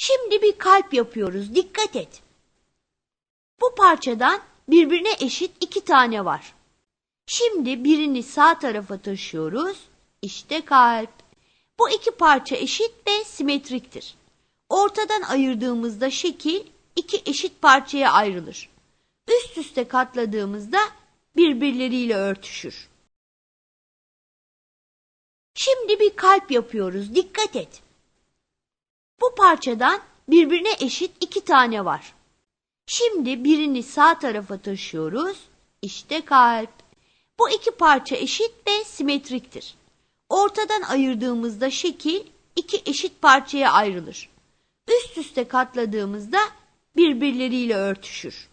Şimdi bir kalp yapıyoruz. Dikkat et. Bu parçadan birbirine eşit iki tane var. Şimdi birini sağ tarafa taşıyoruz. İşte kalp. Bu iki parça eşit ve simetriktir. Ortadan ayırdığımızda şekil iki eşit parçaya ayrılır. Üst üste katladığımızda birbirleriyle örtüşür. Şimdi bir kalp yapıyoruz. Dikkat et. Bu parçadan birbirine eşit iki tane var. Şimdi birini sağ tarafa taşıyoruz. İşte kalp. Bu iki parça eşit ve simetriktir. Ortadan ayırdığımızda şekil iki eşit parçaya ayrılır. Üst üste katladığımızda birbirleriyle örtüşür.